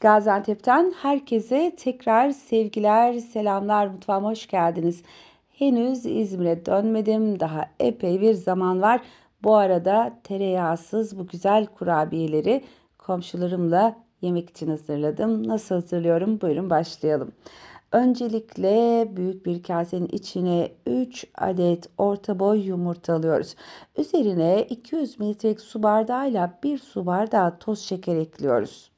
Gaziantep'ten herkese tekrar sevgiler, selamlar, mutfağıma hoş geldiniz. Henüz İzmir'e dönmedim, daha epey bir zaman var. Bu arada tereyağsız bu güzel kurabiyeleri komşularımla yemek için hazırladım. Nasıl hazırlıyorum? Buyurun başlayalım. Öncelikle büyük bir kasenin içine 3 adet orta boy yumurta alıyoruz. Üzerine 200 mililitrelik su bardağıyla 1 su bardağı toz şeker ekliyoruz.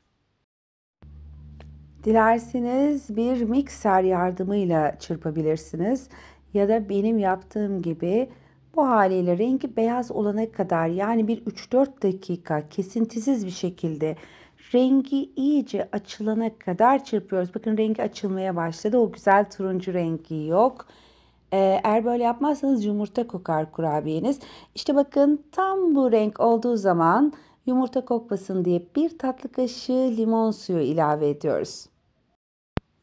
Dilerseniz bir mikser yardımıyla çırpabilirsiniz ya da benim yaptığım gibi bu haliyle rengi beyaz olana kadar yani bir 3-4 dakika kesintisiz bir şekilde rengi iyice açılana kadar çırpıyoruz. Bakın rengi açılmaya başladı. O güzel turuncu rengi yok. Ee, eğer böyle yapmazsanız yumurta kokar kurabiyeniz. İşte bakın tam bu renk olduğu zaman yumurta kokmasın diye bir tatlı kaşığı limon suyu ilave ediyoruz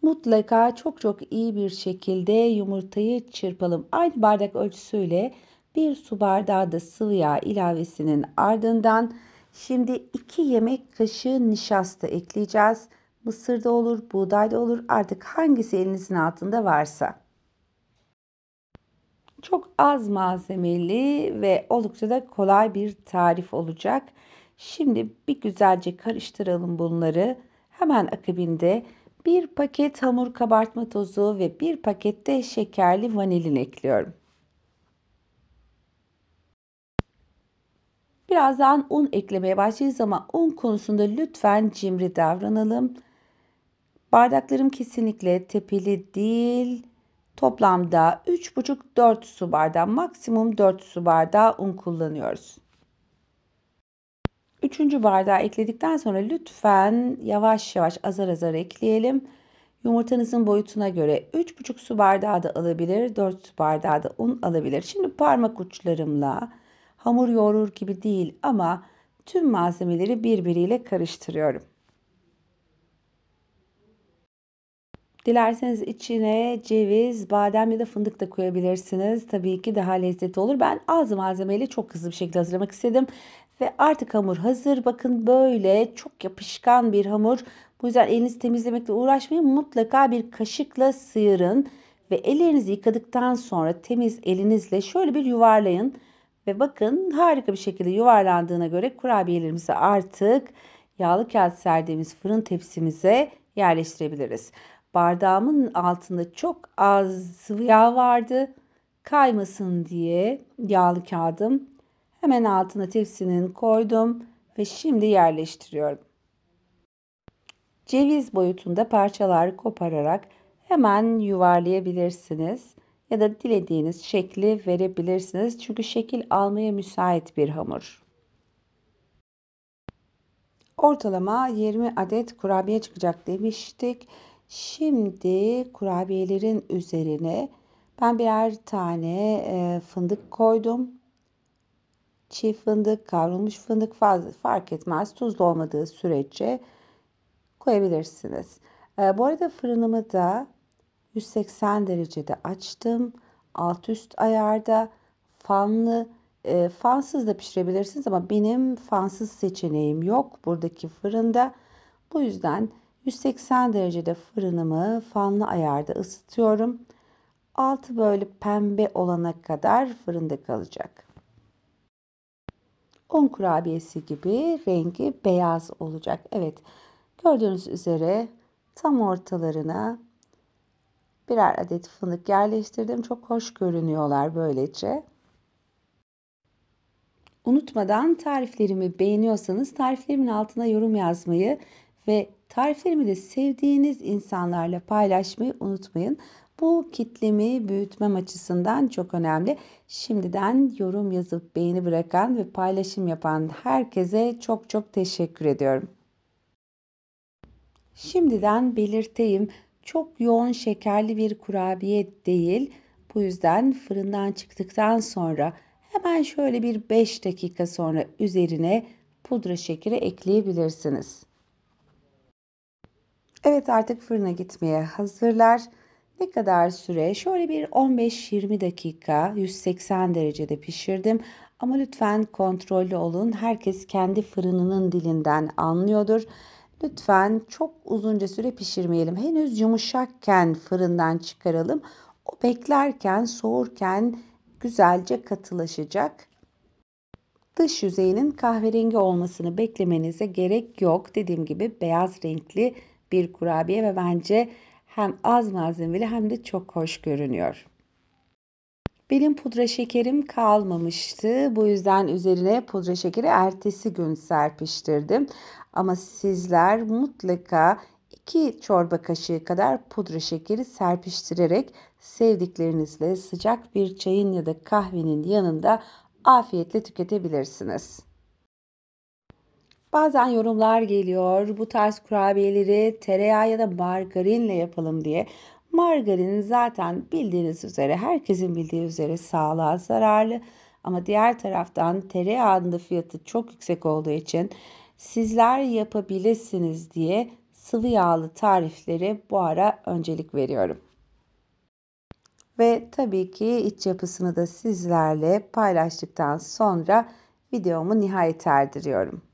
mutlaka çok çok iyi bir şekilde yumurtayı çırpalım. Aynı bardak ölçüsüyle bir su bardağı da sıvı yağ ilavesinin ardından şimdi 2 yemek kaşığı nişasta ekleyeceğiz. Mısır da olur, buğday da olur artık hangisi elinizin altında varsa. Çok az malzemeli ve oldukça da kolay bir tarif olacak. Şimdi bir güzelce karıştıralım bunları. Hemen akabinde 1 paket hamur kabartma tozu ve 1 pakette şekerli vanilin ekliyorum. Birazdan un eklemeye başlayacağız ama un konusunda lütfen cimri davranalım. Bardaklarım kesinlikle tepeli değil. Toplamda 3,5-4 su bardağı maksimum 4 su bardağı un kullanıyoruz. Üçüncü bardağı ekledikten sonra lütfen yavaş yavaş azar azar ekleyelim. Yumurtanızın boyutuna göre 3,5 su bardağı da alabilir, 4 su bardağı da un alabilir. Şimdi parmak uçlarımla hamur yoğurur gibi değil ama tüm malzemeleri birbiriyle karıştırıyorum. Dilerseniz içine ceviz, badem ya da fındık da koyabilirsiniz. Tabii ki daha lezzetli olur. Ben az malzemeyle çok hızlı bir şekilde hazırlamak istedim. Ve artık hamur hazır. Bakın böyle çok yapışkan bir hamur. Bu yüzden elinizi temizlemekle uğraşmayın. Mutlaka bir kaşıkla sıyırın. Ve ellerinizi yıkadıktan sonra temiz elinizle şöyle bir yuvarlayın. Ve bakın harika bir şekilde yuvarlandığına göre kurabiyelerimizi artık yağlı kağıt serdiğimiz fırın tepsimize yerleştirebiliriz. Bardağımın altında çok az sıvı yağ vardı. Kaymasın diye yağlı kağıdım. Hemen altına tepsinin koydum ve şimdi yerleştiriyorum. Ceviz boyutunda parçalar kopararak hemen yuvarlayabilirsiniz ya da dilediğiniz şekli verebilirsiniz. Çünkü şekil almaya müsait bir hamur. Ortalama 20 adet kurabiye çıkacak demiştik. Şimdi kurabiyelerin üzerine ben birer tane e, fındık koydum. Çiğ fındık, kavrulmuş fındık fazla fark etmez. Tuzlu olmadığı sürece koyabilirsiniz. E, bu arada fırınımı da 180 derecede açtım. Alt üst ayarda fanlı e, fansız da pişirebilirsiniz ama benim fansız seçeneğim yok buradaki fırında. Bu yüzden 180 derecede fırınımı fanlı ayarda ısıtıyorum. Altı böyle pembe olana kadar fırında kalacak. Un kurabiyesi gibi rengi beyaz olacak. Evet gördüğünüz üzere tam ortalarına birer adet fındık yerleştirdim. Çok hoş görünüyorlar böylece. Unutmadan tariflerimi beğeniyorsanız tariflerimin altına yorum yazmayı ve Tariflerimi de sevdiğiniz insanlarla paylaşmayı unutmayın. Bu kitlemi büyütmem açısından çok önemli. Şimdiden yorum yazıp beğeni bırakan ve paylaşım yapan herkese çok çok teşekkür ediyorum. Şimdiden belirteyim çok yoğun şekerli bir kurabiye değil. Bu yüzden fırından çıktıktan sonra hemen şöyle bir 5 dakika sonra üzerine pudra şekeri ekleyebilirsiniz. Evet artık fırına gitmeye hazırlar. Ne kadar süre? Şöyle bir 15-20 dakika 180 derecede pişirdim. Ama lütfen kontrollü olun. Herkes kendi fırınının dilinden anlıyordur. Lütfen çok uzunca süre pişirmeyelim. Henüz yumuşakken fırından çıkaralım. O beklerken, soğurken güzelce katılaşacak. Dış yüzeyinin kahverengi olmasını beklemenize gerek yok. Dediğim gibi beyaz renkli bir kurabiye ve bence hem az malzemeli hem de çok hoş görünüyor. Benim pudra şekerim kalmamıştı. Bu yüzden üzerine pudra şekeri ertesi gün serpiştirdim. Ama sizler mutlaka 2 çorba kaşığı kadar pudra şekeri serpiştirerek sevdiklerinizle sıcak bir çayın ya da kahvenin yanında afiyetle tüketebilirsiniz. Bazen yorumlar geliyor bu tarz kurabiyeleri tereyağı ya da margarinle yapalım diye. Margarin zaten bildiğiniz üzere herkesin bildiği üzere sağlığa zararlı. Ama diğer taraftan tereyağının da fiyatı çok yüksek olduğu için sizler yapabilirsiniz diye sıvı yağlı tarifleri bu ara öncelik veriyorum. Ve tabii ki iç yapısını da sizlerle paylaştıktan sonra videomu nihayet erdiriyorum.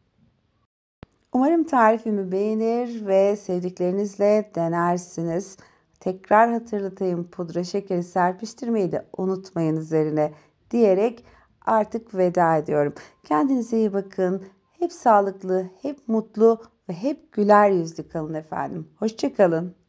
Umarım tarifimi beğenir ve sevdiklerinizle denersiniz. Tekrar hatırlatayım pudra şekeri serpiştirmeyi de unutmayın üzerine diyerek artık veda ediyorum. Kendinize iyi bakın. Hep sağlıklı, hep mutlu ve hep güler yüzlü kalın efendim. Hoşçakalın.